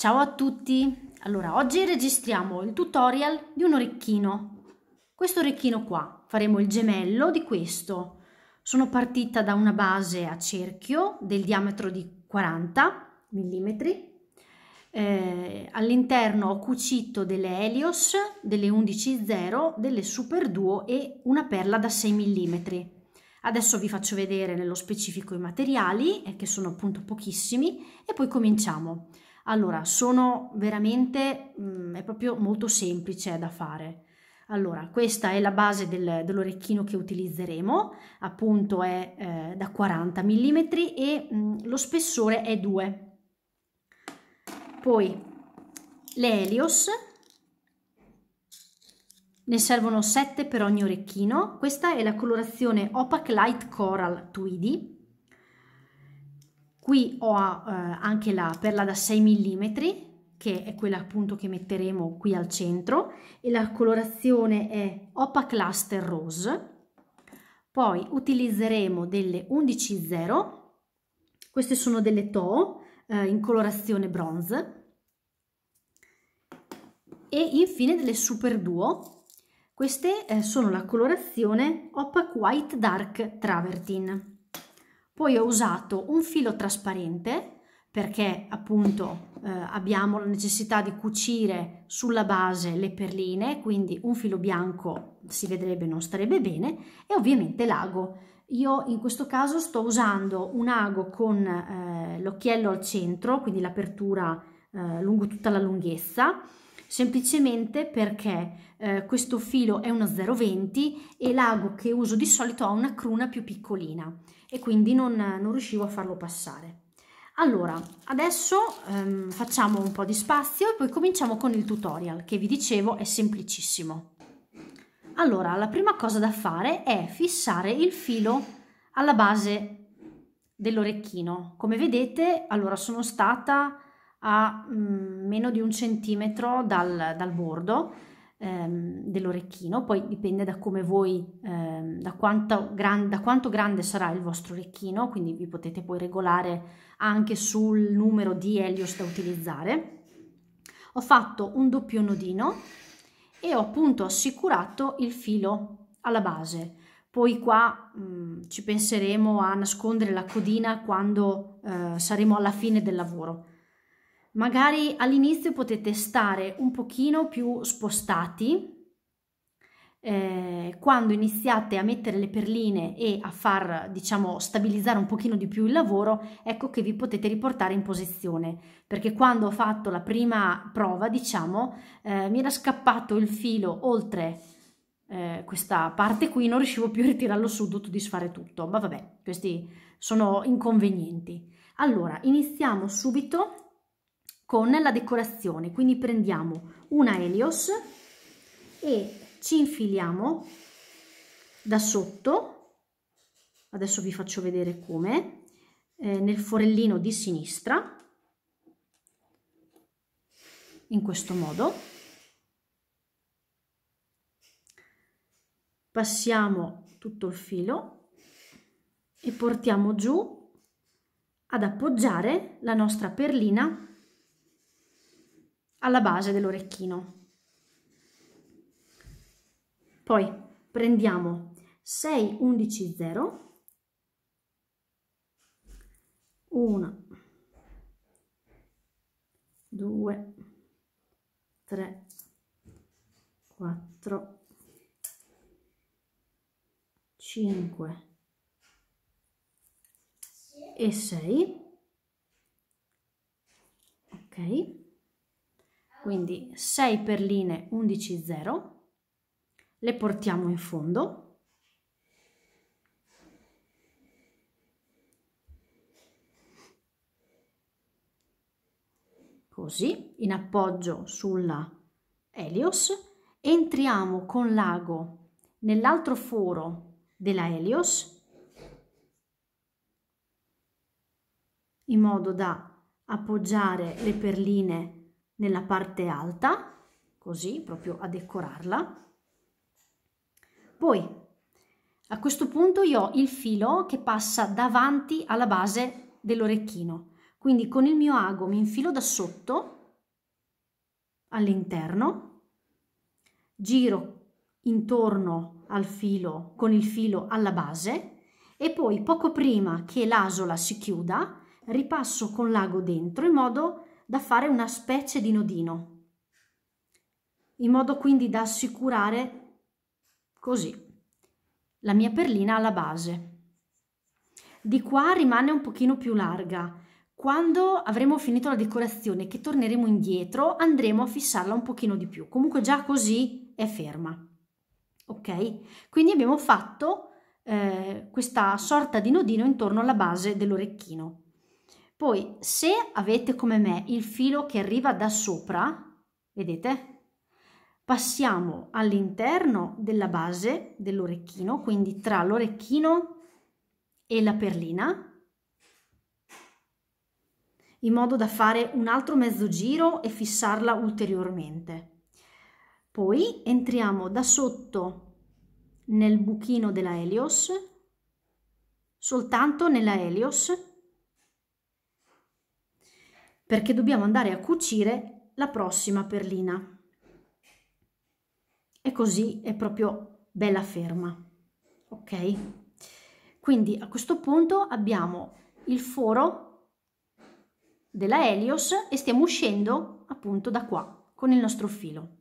Ciao a tutti! Allora, oggi registriamo il tutorial di un orecchino. Questo orecchino qua. Faremo il gemello di questo. Sono partita da una base a cerchio del diametro di 40 mm. Eh, all'interno ho cucito delle Helios, delle 11.0, delle Super Duo e una perla da 6 mm. Adesso vi faccio vedere nello specifico i materiali, eh, che sono appunto pochissimi, e poi cominciamo. Allora, sono veramente, mh, mm, è proprio molto semplice da fare. Allora, questa è la base del, dell'orecchino che utilizzeremo, appunto è eh, da 40 mm e mh, lo spessore è 2. Poi le Helios, ne servono 7 per ogni orecchino, questa è la colorazione Opac Light Coral Tweedy, Qui ho eh, anche la perla da 6 mm, che è quella appunto che metteremo qui al centro, e la colorazione è Opa Cluster Rose. Poi utilizzeremo delle 11.0, queste sono delle Toe eh, in colorazione bronze, e infine delle Super Duo, queste eh, sono la colorazione Opaque White Dark Travertine. Poi ho usato un filo trasparente perché appunto eh, abbiamo la necessità di cucire sulla base le perline, quindi un filo bianco si vedrebbe non starebbe bene e ovviamente l'ago. Io in questo caso sto usando un ago con eh, l'occhiello al centro, quindi l'apertura eh, lungo tutta la lunghezza, semplicemente perché eh, questo filo è uno 0,20 e l'ago che uso di solito ha una cruna più piccolina e quindi non, non riuscivo a farlo passare. Allora, adesso ehm, facciamo un po' di spazio e poi cominciamo con il tutorial che vi dicevo è semplicissimo. Allora, la prima cosa da fare è fissare il filo alla base dell'orecchino. Come vedete, allora sono stata a mm, meno di un centimetro dal, dal bordo ehm, dell'orecchino, poi dipende da come voi, ehm, da, quanto gran, da quanto grande sarà il vostro orecchino, quindi vi potete poi regolare anche sul numero di Helios da utilizzare. Ho fatto un doppio nodino e ho appunto assicurato il filo alla base. Poi qua mh, mm, ci penseremo a nascondere la codina quando eh, saremo alla fine del lavoro magari all'inizio potete stare un pochino più spostati eh, quando iniziate a mettere le perline e a far diciamo stabilizzare un pochino di più il lavoro ecco che vi potete riportare in posizione perché quando ho fatto la prima prova diciamo eh, mi era scappato il filo oltre eh, questa parte qui non riuscivo più a ritirarlo su ho dovuto disfare tutto ma vabbè questi sono inconvenienti allora iniziamo subito con la decorazione. Quindi prendiamo una Helios e ci infiliamo da sotto, adesso vi faccio vedere come, eh, nel forellino di sinistra, in questo modo. Passiamo tutto il filo e portiamo giù ad appoggiare la nostra perlina alla base dell'orecchino. Poi prendiamo 6 11 0 1 2 3 4 5 e 6 ok quindi 6 perline 11 0 le portiamo in fondo così in appoggio sulla Helios entriamo con l'ago nell'altro foro della Helios in modo da appoggiare le perline nella parte alta, così proprio a decorarla. Poi a questo punto io ho il filo che passa davanti alla base dell'orecchino, quindi con il mio ago mi infilo da sotto all'interno, giro intorno al filo con il filo alla base e poi poco prima che l'asola si chiuda ripasso con l'ago dentro in modo che da fare una specie di nodino, in modo quindi da assicurare così la mia perlina alla base. Di qua rimane un pochino più larga. Quando avremo finito la decorazione, che torneremo indietro, andremo a fissarla un pochino di più. Comunque già così è ferma. Ok? Quindi abbiamo fatto eh, questa sorta di nodino intorno alla base dell'orecchino. Poi se avete come me il filo che arriva da sopra, vedete? Passiamo all'interno della base dell'orecchino, quindi tra l'orecchino e la perlina, in modo da fare un altro mezzo giro e fissarla ulteriormente. Poi entriamo da sotto nel buchino della Helios, soltanto nella Helios, perché dobbiamo andare a cucire la prossima perlina. E così è proprio bella ferma. Ok? Quindi a questo punto abbiamo il foro della Helios e stiamo uscendo appunto da qua con il nostro filo.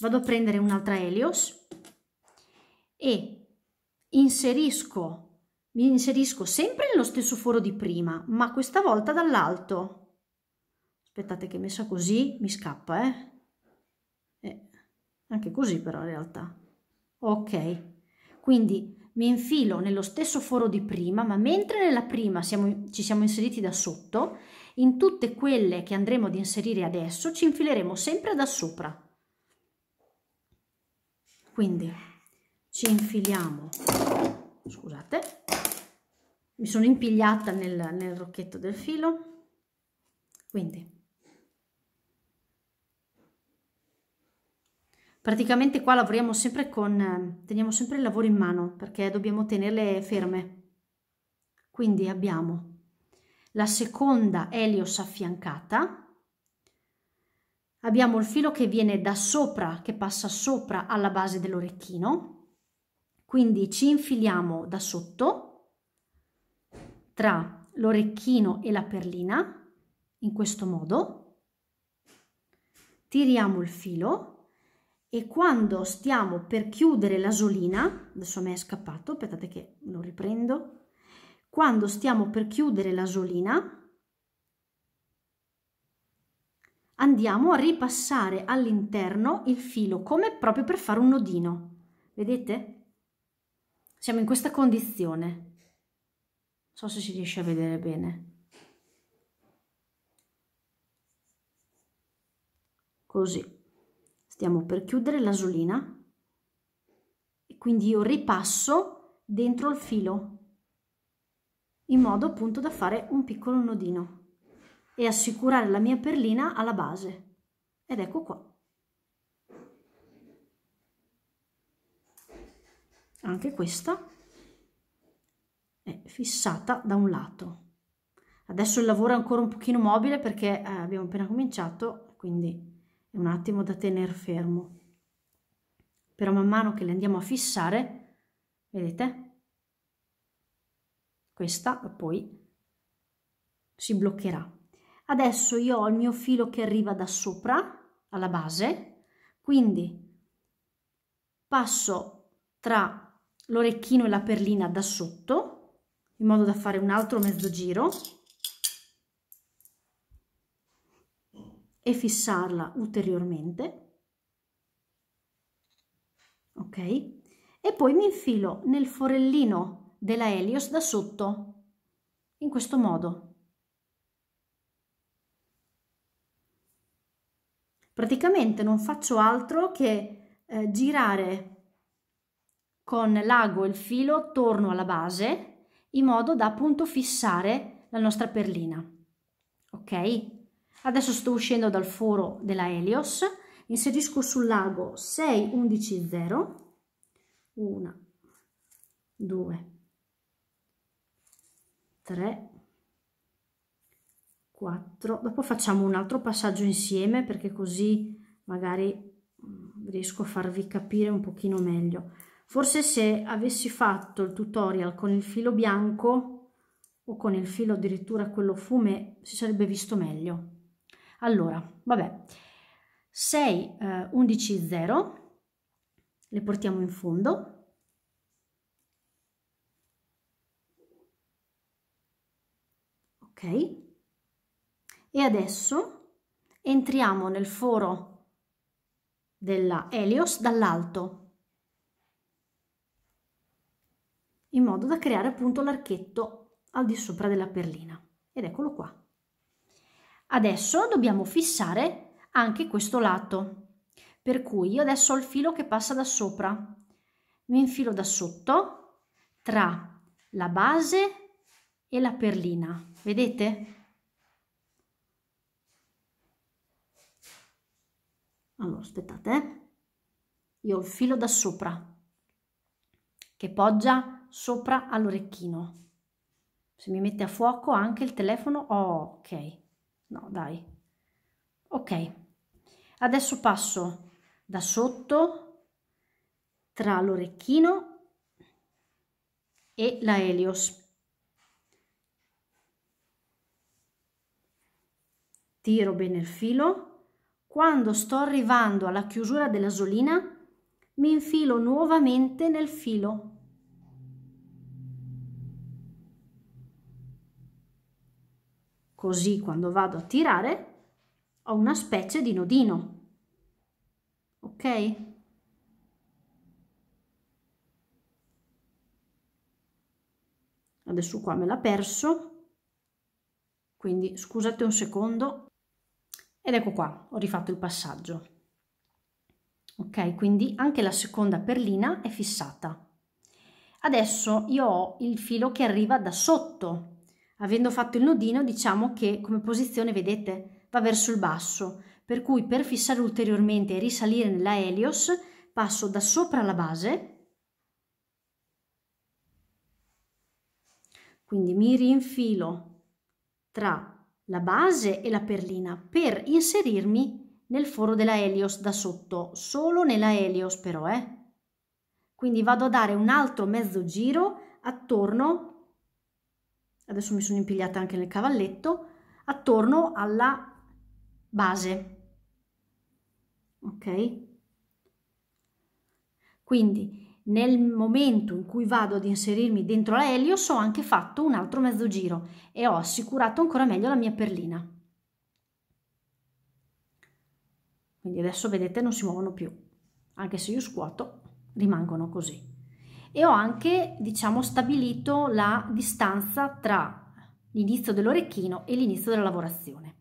Vado a prendere un'altra Helios e inserisco, mi inserisco sempre nello stesso foro di prima, ma questa volta dall'alto aspettate che messa così mi scappa eh? eh anche così però in realtà ok quindi mi infilo nello stesso foro di prima ma mentre nella prima siamo, ci siamo inseriti da sotto in tutte quelle che andremo ad inserire adesso ci infileremo sempre da sopra quindi ci infiliamo scusate mi sono impigliata nel, nel rocchetto del filo quindi Praticamente qua lavoriamo sempre con, ehm, teniamo sempre il lavoro in mano perché dobbiamo tenerle ferme. Quindi abbiamo la seconda Helios affiancata, abbiamo il filo che viene da sopra, che passa sopra alla base dell'orecchino, quindi ci infiliamo da sotto tra l'orecchino e la perlina, in questo modo, tiriamo il filo e quando stiamo per chiudere l'asolina, adesso a me è scappato, aspettate che lo riprendo, quando stiamo per chiudere l'asolina andiamo a ripassare all'interno il filo come proprio per fare un nodino. Vedete? Siamo in questa condizione. Non so se si riesce a vedere bene. Così stiamo per chiudere l'asolina e quindi io ripasso dentro il filo in modo appunto da fare un piccolo nodino e assicurare la mia perlina alla base ed ecco qua anche questa è fissata da un lato adesso il lavoro è ancora un pochino mobile perché eh, abbiamo appena cominciato quindi è un attimo da tenere fermo. Però man mano che le andiamo a fissare, vedete? Questa poi si bloccherà. Adesso io ho il mio filo che arriva da sopra alla base, quindi passo tra l'orecchino e la perlina da sotto, in modo da fare un altro mezzo giro, e fissarla ulteriormente. Ok? E poi mi infilo nel forellino della Helios da sotto, in questo modo. Praticamente non faccio altro che eh, girare con l'ago il filo attorno alla base in modo da appunto fissare la nostra perlina. Ok? Adesso sto uscendo dal foro della Helios, inserisco sul lago 6, 11, 0, 1, 2, 3, 4. Dopo facciamo un altro passaggio insieme perché così magari mm, riesco a farvi capire un pochino meglio. Forse se avessi fatto il tutorial con il filo bianco o con il filo addirittura quello fume si sarebbe visto meglio. Allora, vabbè, 6, eh, 11, 0, le portiamo in fondo. Ok? E adesso entriamo nel foro della Helios dall'alto in modo da creare appunto l'archetto al di sopra della perlina ed eccolo qua Adesso dobbiamo fissare anche questo lato. Per cui io adesso ho il filo che passa da sopra. Mi infilo da sotto tra la base e la perlina. Vedete? Allora, aspettate. Eh. Io ho il filo da sopra che poggia sopra all'orecchino. Se mi mette a fuoco anche il telefono, oh, ok. No, dai. Ok. Adesso passo da sotto tra l'orecchino e la Helios. Tiro bene il filo. Quando sto arrivando alla chiusura della solina mi infilo nuovamente nel filo Così quando vado a tirare ho una specie di nodino. Ok? Adesso qua me l'ha perso. Quindi scusate un secondo. Ed ecco qua, ho rifatto il passaggio. Ok, quindi anche la seconda perlina è fissata. Adesso io ho il filo che arriva da sotto Avendo fatto il nodino diciamo che come posizione vedete va verso il basso, per cui per fissare ulteriormente e risalire nella Helios passo da sopra la base, quindi mi rinfilo tra la base e la perlina per inserirmi nel foro della Helios da sotto, solo nella Helios però, eh? Quindi vado a dare un altro mezzo giro attorno adesso mi sono impigliata anche nel cavalletto, attorno alla base. Ok? Quindi nel momento in cui vado ad inserirmi dentro la Helios ho anche fatto un altro mezzo giro e ho assicurato ancora meglio la mia perlina. Quindi adesso vedete non si muovono più, anche se io scuoto rimangono così e ho anche diciamo stabilito la distanza tra l'inizio dell'orecchino e l'inizio della lavorazione.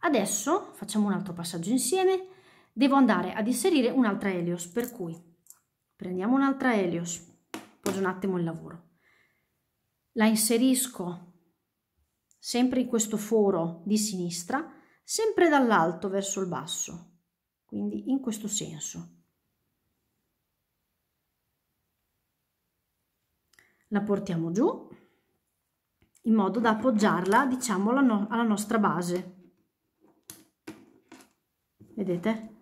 Adesso facciamo un altro passaggio insieme, devo andare ad inserire un'altra Helios, per cui prendiamo un'altra Helios, poso un attimo il lavoro, la inserisco sempre in questo foro di sinistra, sempre dall'alto verso il basso, quindi in questo senso. la portiamo giù in modo da appoggiarla diciamo alla, no alla nostra base vedete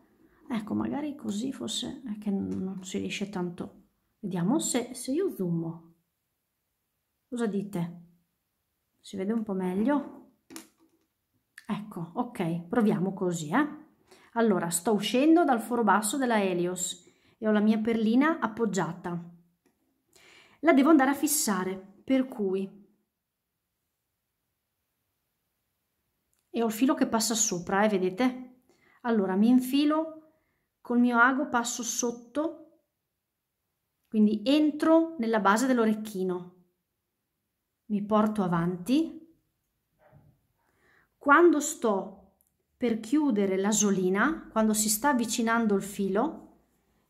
ecco magari così forse è che non si riesce tanto vediamo se, se io zoomo cosa dite si vede un po meglio ecco ok proviamo così eh allora sto uscendo dal foro basso della Helios e ho la mia perlina appoggiata la devo andare a fissare, per cui e ho il filo che passa sopra, eh, vedete? Allora mi infilo col mio ago, passo sotto, quindi entro nella base dell'orecchino, mi porto avanti. Quando sto per chiudere l'asolina, quando si sta avvicinando il filo,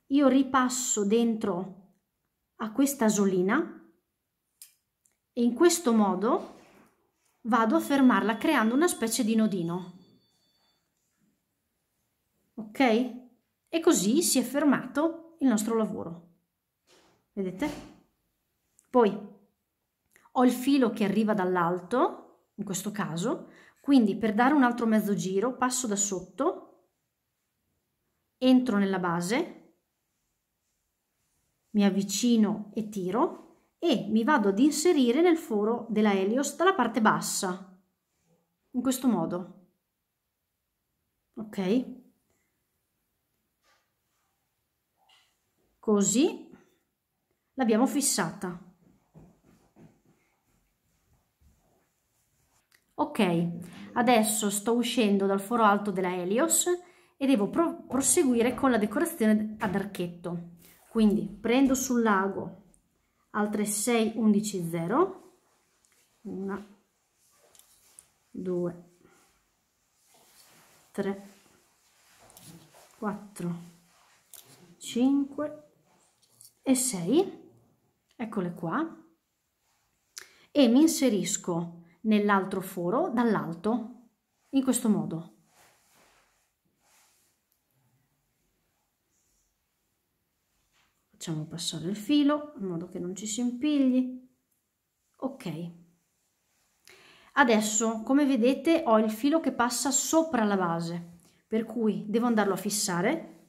io ripasso dentro a questa solina e in questo modo vado a fermarla creando una specie di nodino. Ok? E così si è fermato il nostro lavoro. Vedete? Poi ho il filo che arriva dall'alto, in questo caso, quindi per dare un altro mezzo giro passo da sotto, entro nella base mi avvicino e tiro e mi vado ad inserire nel foro della Helios dalla parte bassa, in questo modo. Ok? Così l'abbiamo fissata. Ok, adesso sto uscendo dal foro alto della Helios e devo pro proseguire con la decorazione ad archetto. Quindi prendo sul lago altre 6, 11, 0, 1, 2, 3, 4, 5 e 6, eccole qua, e mi inserisco nell'altro foro dall'alto, in questo modo. facciamo passare il filo in modo che non ci si impigli ok adesso come vedete ho il filo che passa sopra la base per cui devo andarlo a fissare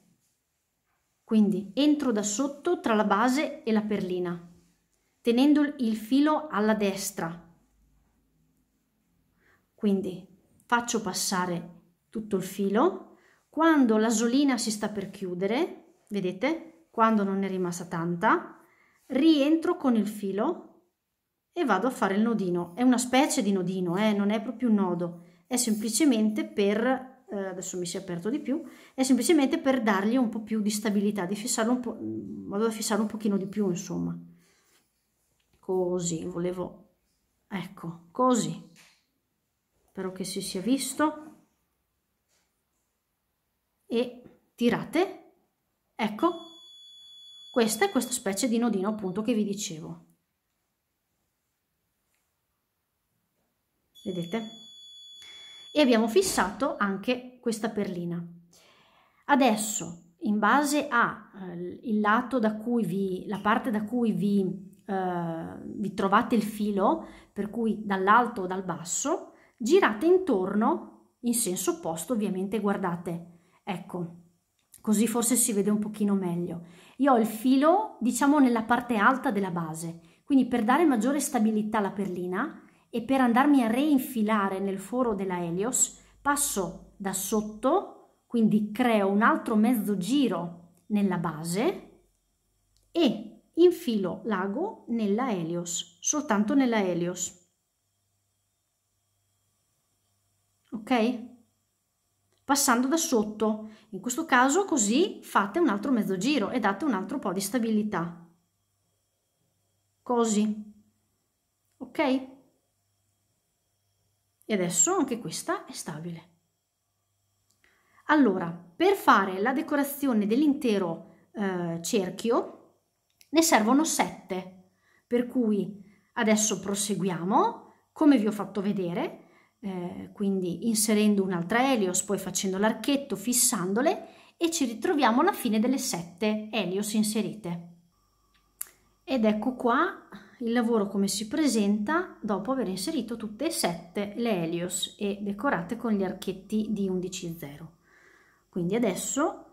quindi entro da sotto tra la base e la perlina tenendo il filo alla destra quindi faccio passare tutto il filo quando l'asolina si sta per chiudere vedete quando non è rimasta tanta, rientro con il filo e vado a fare il nodino. È una specie di nodino, eh? non è proprio un nodo, è semplicemente per eh, adesso mi si è aperto di più, è semplicemente per dargli un po' più di stabilità, di fissarlo un po', vado a fissarlo un pochino di più, insomma. Così, volevo, ecco, così. Spero che si sia visto. E tirate, ecco, questa è questa specie di nodino appunto che vi dicevo. Vedete? E abbiamo fissato anche questa perlina. Adesso, in base al eh, lato da cui vi, la parte da cui vi, eh, vi trovate il filo, per cui dall'alto o dal basso, girate intorno in senso opposto, ovviamente guardate. Ecco, così forse si vede un pochino meglio io ho il filo, diciamo, nella parte alta della base, quindi per dare maggiore stabilità alla perlina e per andarmi a reinfilare nel foro della Helios, passo da sotto, quindi creo un altro mezzo giro nella base e infilo l'ago nella Helios, soltanto nella Helios. Ok? passando da sotto. In questo caso così fate un altro mezzo giro e date un altro po' di stabilità. Così. Ok? E adesso anche questa è stabile. Allora, per fare la decorazione dell'intero eh, cerchio ne servono 7, per cui adesso proseguiamo come vi ho fatto vedere eh, quindi inserendo un'altra Helios, poi facendo l'archetto, fissandole e ci ritroviamo alla fine delle sette Helios inserite. Ed ecco qua il lavoro come si presenta dopo aver inserito tutte e sette le Helios e decorate con gli archetti di 11.0. Quindi adesso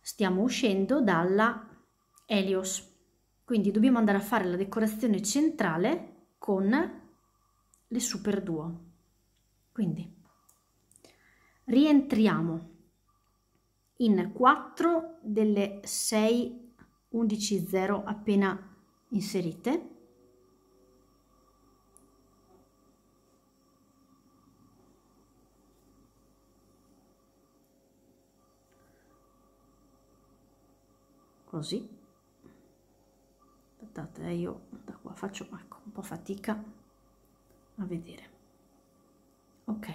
stiamo uscendo dalla Helios. Quindi dobbiamo andare a fare la decorazione centrale con le super duo. Quindi rientriamo in 4 delle 6 11 0 appena inserite. Così. Aspettate, eh, io da qua faccio ecco, un po' fatica a vedere ok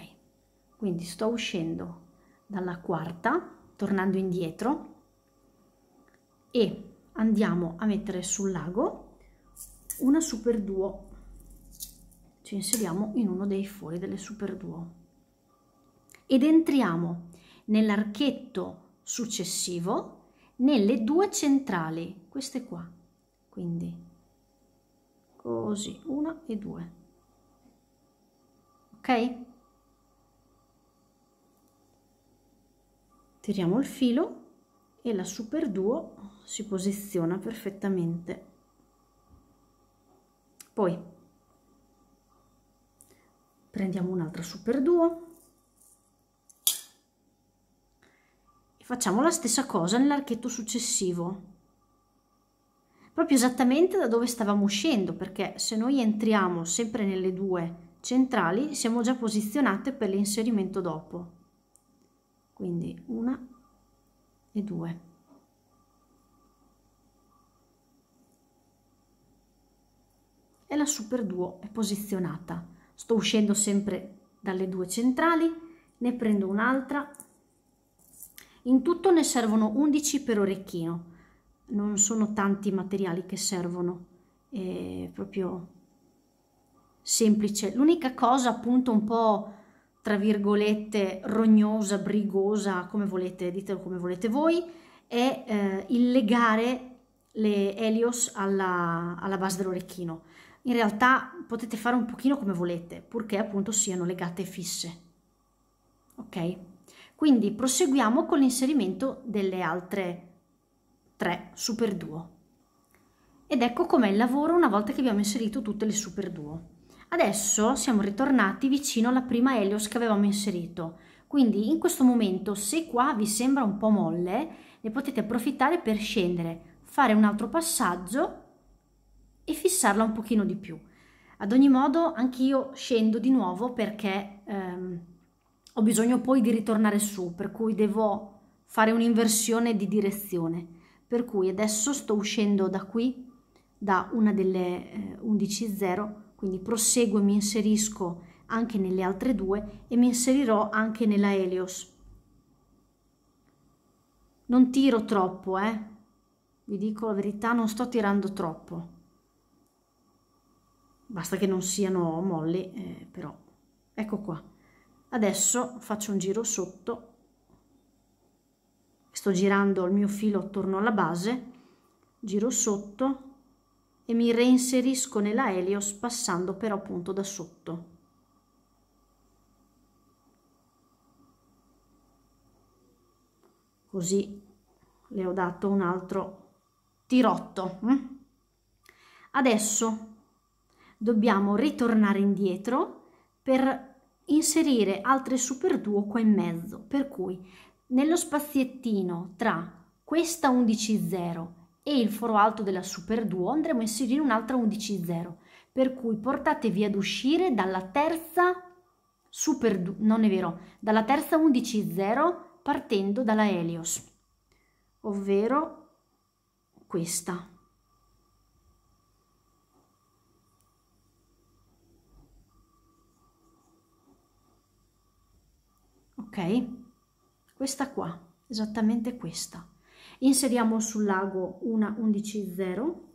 quindi sto uscendo dalla quarta tornando indietro e andiamo a mettere sul lago una super duo ci inseriamo in uno dei fori delle super duo ed entriamo nell'archetto successivo nelle due centrali queste qua quindi così una e due ok tiriamo il filo e la super duo si posiziona perfettamente poi prendiamo un'altra super duo e facciamo la stessa cosa nell'archetto successivo proprio esattamente da dove stavamo uscendo perché se noi entriamo sempre nelle due centrali siamo già posizionate per l'inserimento dopo quindi una e due e la super duo è posizionata sto uscendo sempre dalle due centrali ne prendo un'altra in tutto ne servono 11 per orecchino non sono tanti i materiali che servono è proprio semplice l'unica cosa appunto un po' tra virgolette, rognosa, brigosa, come volete, ditelo come volete voi, è eh, il legare le Helios alla, alla base dell'orecchino. In realtà potete fare un pochino come volete, purché appunto siano legate fisse. Ok? Quindi proseguiamo con l'inserimento delle altre tre super duo. Ed ecco com'è il lavoro una volta che abbiamo inserito tutte le super duo. Adesso siamo ritornati vicino alla prima Helios che avevamo inserito, quindi in questo momento se qua vi sembra un po' molle ne potete approfittare per scendere, fare un altro passaggio e fissarla un pochino di più. Ad ogni modo anch'io scendo di nuovo perché ehm, ho bisogno poi di ritornare su, per cui devo fare un'inversione di direzione. Per cui adesso sto uscendo da qui, da una delle eh, 11.0 quindi proseguo e mi inserisco anche nelle altre due e mi inserirò anche nella Helios. Non tiro troppo, eh? Vi dico la verità, non sto tirando troppo. Basta che non siano molli, eh, però. Ecco qua. Adesso faccio un giro sotto. Sto girando il mio filo attorno alla base. Giro sotto e mi reinserisco nella Helios passando però appunto da sotto. Così le ho dato un altro tirotto. Mm? Adesso dobbiamo ritornare indietro per inserire altre super duo qua in mezzo, per cui nello spaziettino tra questa 11.0 e il foro alto della Super Duo andremo a inserire un'altra 11.0 per cui portatevi ad uscire dalla terza Super Duo, non è vero, dalla terza 11.0 partendo dalla Helios ovvero questa ok questa qua esattamente questa inseriamo sul lago una 11 0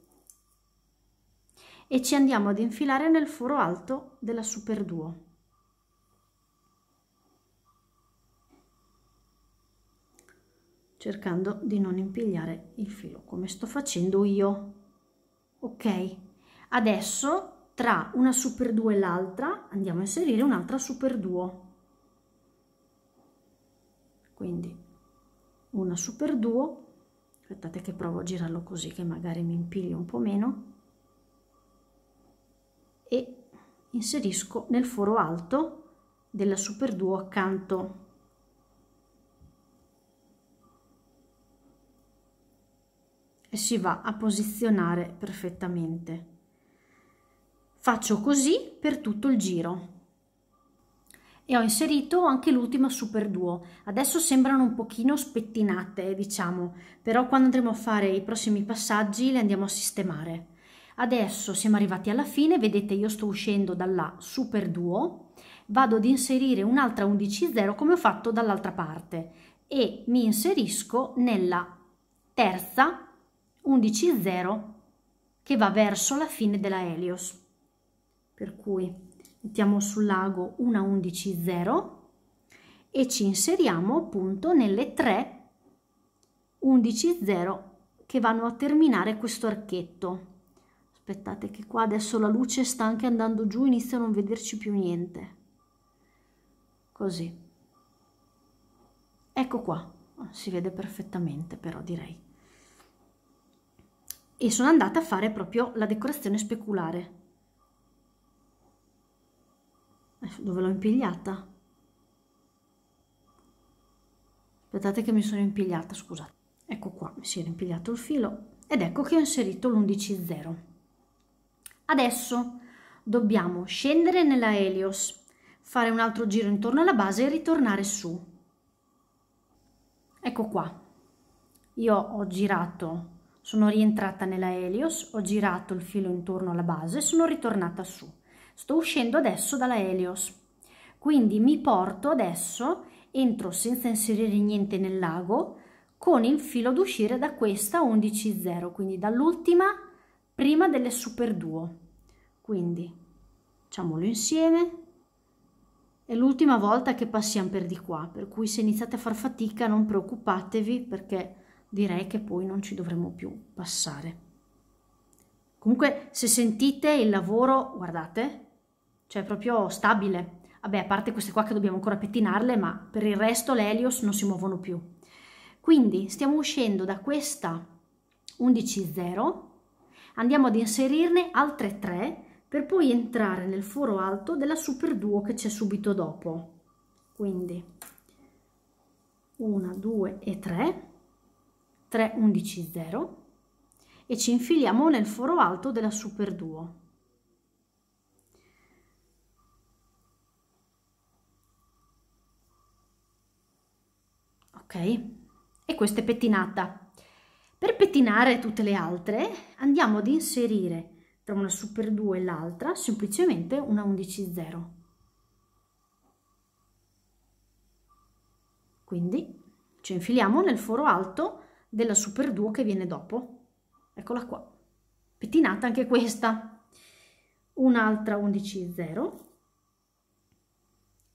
e ci andiamo ad infilare nel foro alto della super duo. cercando di non impigliare il filo come sto facendo io ok adesso tra una super 2 e l'altra andiamo a inserire un'altra super 2 quindi una super 2 aspettate che provo a girarlo così che magari mi impiglio un po' meno e inserisco nel foro alto della super duo accanto e si va a posizionare perfettamente faccio così per tutto il giro e ho inserito anche l'ultima super duo. Adesso sembrano un pochino spettinate, diciamo, però quando andremo a fare i prossimi passaggi le andiamo a sistemare. Adesso siamo arrivati alla fine, vedete io sto uscendo dalla super duo, vado ad inserire un'altra 11.0 come ho fatto dall'altra parte e mi inserisco nella terza 11.0 che va verso la fine della Helios. Per cui mettiamo sul lago una 11 0 e ci inseriamo appunto nelle 3 11 0 che vanno a terminare questo archetto aspettate che qua adesso la luce sta anche andando giù inizia a non vederci più niente così ecco qua si vede perfettamente però direi e sono andata a fare proprio la decorazione speculare dove l'ho impigliata? Aspettate che mi sono impigliata, scusate. Ecco qua, mi si era impigliato il filo ed ecco che ho inserito l'11.0. Adesso dobbiamo scendere nella Helios, fare un altro giro intorno alla base e ritornare su. Ecco qua. Io ho girato, sono rientrata nella Helios, ho girato il filo intorno alla base e sono ritornata su. Sto uscendo adesso dalla Helios, quindi mi porto adesso, entro senza inserire niente nel lago, con il filo d'uscire da questa 11.0, quindi dall'ultima prima delle super duo. Quindi facciamolo insieme, è l'ultima volta che passiamo per di qua, per cui se iniziate a far fatica non preoccupatevi perché direi che poi non ci dovremo più passare. Comunque se sentite il lavoro, guardate, cioè proprio stabile. Vabbè, a parte queste qua che dobbiamo ancora pettinarle, ma per il resto le Helios non si muovono più. Quindi stiamo uscendo da questa 11.0, andiamo ad inserirne altre 3 per poi entrare nel foro alto della Super Duo che c'è subito dopo. Quindi 1, 2 e 3, 3, 11.0 e ci infiliamo nel foro alto della Super Duo. E questa è pettinata. Per pettinare tutte le altre andiamo ad inserire tra una super 2 e l'altra semplicemente una 11 0. Quindi ci infiliamo nel foro alto della super 2 che viene dopo. Eccola qua. Pettinata anche questa. Un'altra 11 0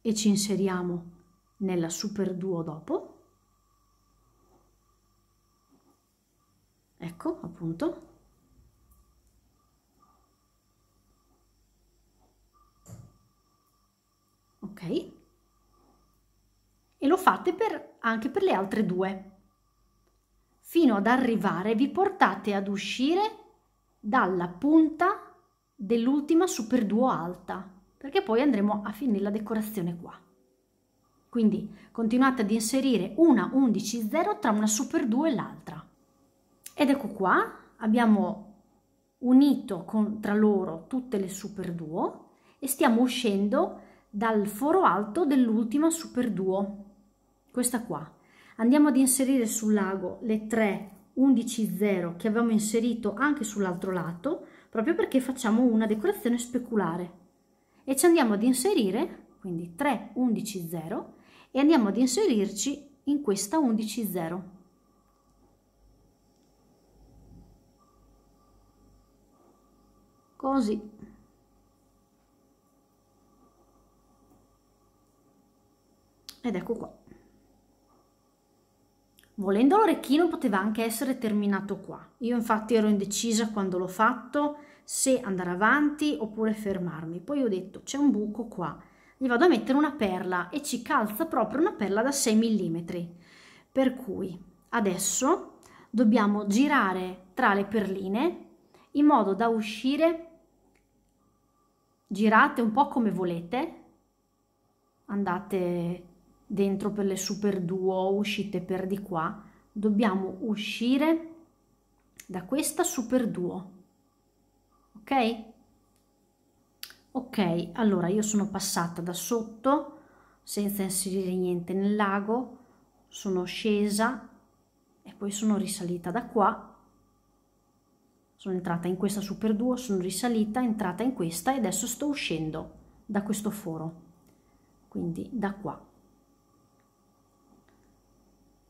e ci inseriamo nella super 2 dopo ecco appunto ok e lo fate per, anche per le altre due fino ad arrivare vi portate ad uscire dalla punta dell'ultima super duo alta perché poi andremo a finire la decorazione qua quindi continuate ad inserire una 11 0 tra una super 2 e l'altra ed ecco qua, abbiamo unito con, tra loro tutte le super duo e stiamo uscendo dal foro alto dell'ultima super duo, questa qua. Andiamo ad inserire sul lago le 3 11 0 che avevamo inserito anche sull'altro lato, proprio perché facciamo una decorazione speculare. E ci andiamo ad inserire, quindi 3 11 0, e andiamo ad inserirci in questa 11 0. così ed ecco qua volendo l'orecchino poteva anche essere terminato qua io infatti ero indecisa quando l'ho fatto se andare avanti oppure fermarmi poi ho detto c'è un buco qua gli vado a mettere una perla e ci calza proprio una perla da 6 mm per cui adesso dobbiamo girare tra le perline in modo da uscire girate un po' come volete, andate dentro per le super duo, uscite per di qua, dobbiamo uscire da questa super duo, ok? Ok, allora io sono passata da sotto senza inserire niente nel lago, sono scesa e poi sono risalita da qua sono entrata in questa super duo, sono risalita, entrata in questa e adesso sto uscendo da questo foro, quindi da qua.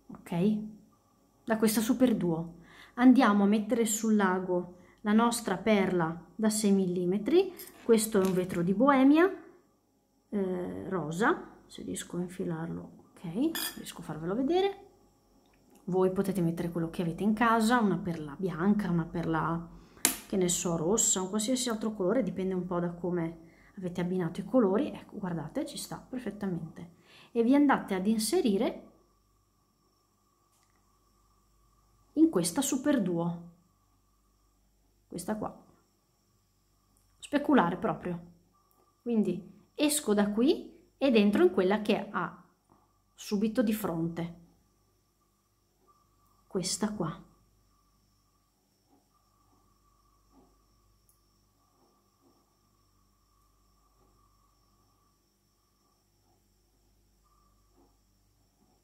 Ok? Da questa super duo. Andiamo a mettere sul lago la nostra perla da 6 mm, questo è un vetro di Boemia, eh, rosa, se riesco a infilarlo, ok, riesco a farvelo vedere, voi potete mettere quello che avete in casa, una perla bianca, una perla che ne so rossa, un qualsiasi altro colore, dipende un po' da come avete abbinato i colori, ecco guardate ci sta perfettamente e vi andate ad inserire in questa super duo, questa qua, speculare proprio, quindi esco da qui e entro in quella che ha subito di fronte questa qua.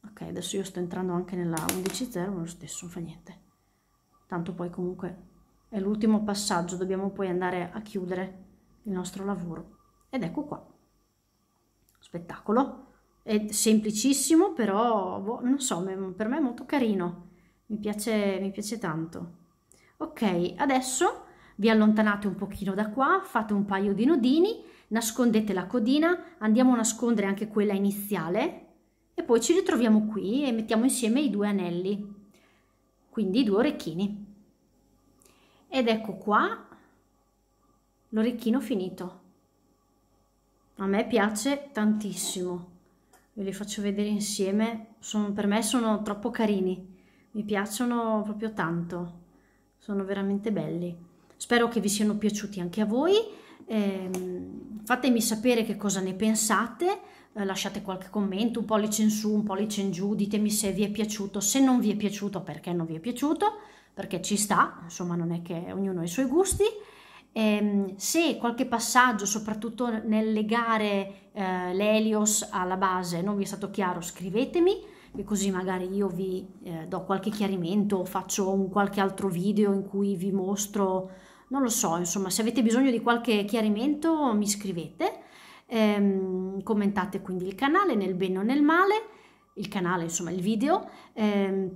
Ok, adesso io sto entrando anche nella 11.0, ma lo stesso, non fa niente. Tanto poi comunque è l'ultimo passaggio, dobbiamo poi andare a chiudere il nostro lavoro. Ed ecco qua, spettacolo. È semplicissimo, però boh, non so, per me è molto carino mi piace, mi piace tanto. Ok, adesso vi allontanate un pochino da qua, fate un paio di nodini, nascondete la codina, andiamo a nascondere anche quella iniziale e poi ci ritroviamo qui e mettiamo insieme i due anelli, quindi i due orecchini. Ed ecco qua l'orecchino finito. A me piace tantissimo, ve li faccio vedere insieme, sono, per me sono troppo carini mi piacciono proprio tanto, sono veramente belli. Spero che vi siano piaciuti anche a voi, eh, fatemi sapere che cosa ne pensate, eh, lasciate qualche commento, un pollice in su, un pollice in giù, ditemi se vi è piaciuto, se non vi è piaciuto perché non vi è piaciuto, perché ci sta, insomma non è che ognuno ha i suoi gusti. Eh, se qualche passaggio, soprattutto nel legare eh, l'Elios alla base, non vi è stato chiaro, scrivetemi e così magari io vi eh, do qualche chiarimento, o faccio un qualche altro video in cui vi mostro, non lo so, insomma, se avete bisogno di qualche chiarimento mi scrivete, ehm, commentate quindi il canale nel bene o nel male, il canale, insomma, il video. Ehm,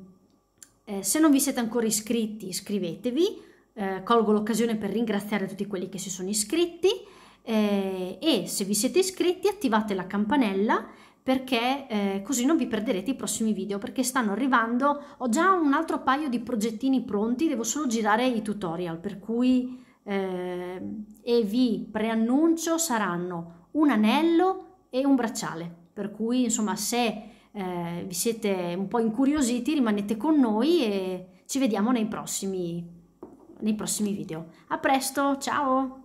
eh, se non vi siete ancora iscritti, iscrivetevi. Eh, colgo l'occasione per ringraziare tutti quelli che si sono iscritti eh, e se vi siete iscritti attivate la campanella perché eh, così non vi perderete i prossimi video perché stanno arrivando ho già un altro paio di progettini pronti devo solo girare i tutorial per cui eh, e vi preannuncio saranno un anello e un bracciale per cui insomma se eh, vi siete un po' incuriositi rimanete con noi e ci vediamo nei prossimi, nei prossimi video a presto ciao